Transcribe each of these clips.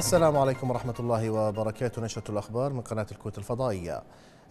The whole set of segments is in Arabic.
السلام عليكم ورحمة الله وبركاته نشرة الأخبار من قناة الكوت الفضائية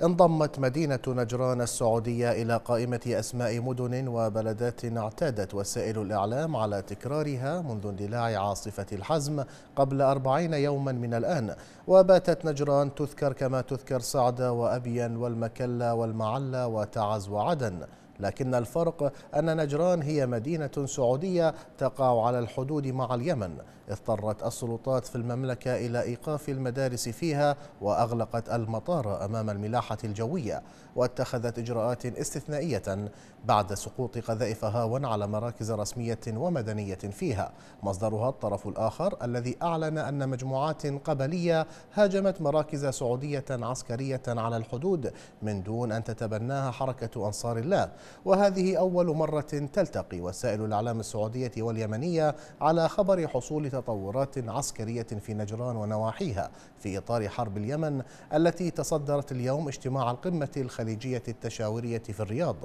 انضمت مدينة نجران السعودية إلى قائمة أسماء مدن وبلدات اعتادت وسائل الإعلام على تكرارها منذ اندلاع عاصفة الحزم قبل أربعين يوما من الآن وباتت نجران تذكر كما تذكر صعدة وأبين والمكلا والمعلة وتعز وعدن لكن الفرق أن نجران هي مدينة سعودية تقع على الحدود مع اليمن اضطرت السلطات في المملكة إلى إيقاف المدارس فيها وأغلقت المطار أمام الملاحة الجوية واتخذت إجراءات استثنائية بعد سقوط قذائف هاون على مراكز رسمية ومدنية فيها مصدرها الطرف الآخر الذي أعلن أن مجموعات قبلية هاجمت مراكز سعودية عسكرية على الحدود من دون أن تتبناها حركة أنصار الله وهذه أول مرة تلتقي وسائل الإعلام السعودية واليمنية على خبر حصول تطورات عسكرية في نجران ونواحيها في إطار حرب اليمن التي تصدرت اليوم اجتماع القمة الخليجية التشاورية في الرياض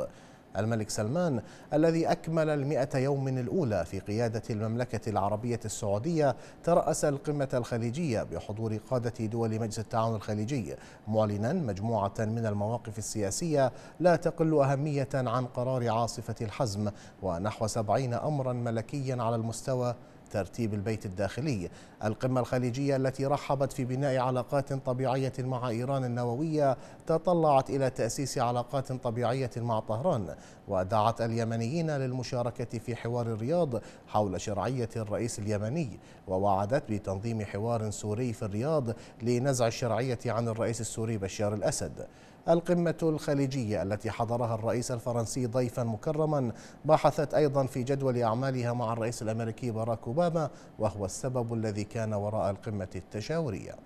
الملك سلمان الذي أكمل المئة يوم الأولى في قيادة المملكة العربية السعودية ترأس القمة الخليجية بحضور قادة دول مجلس التعاون الخليجي معلنا مجموعة من المواقف السياسية لا تقل أهمية عن قرار عاصفة الحزم ونحو سبعين أمرا ملكيا على المستوى ترتيب البيت الداخلي القمة الخليجية التي رحبت في بناء علاقات طبيعية مع إيران النووية تطلعت إلى تأسيس علاقات طبيعية مع طهران ودعت اليمنيين للمشاركة في حوار الرياض حول شرعية الرئيس اليمني ووعدت بتنظيم حوار سوري في الرياض لنزع الشرعية عن الرئيس السوري بشار الأسد القمة الخليجية التي حضرها الرئيس الفرنسي ضيفا مكرما بحثت أيضا في جدول أعمالها مع الرئيس الأمريكي باراك أوباما أوباما وهو السبب الذي كان وراء القمة التشاورية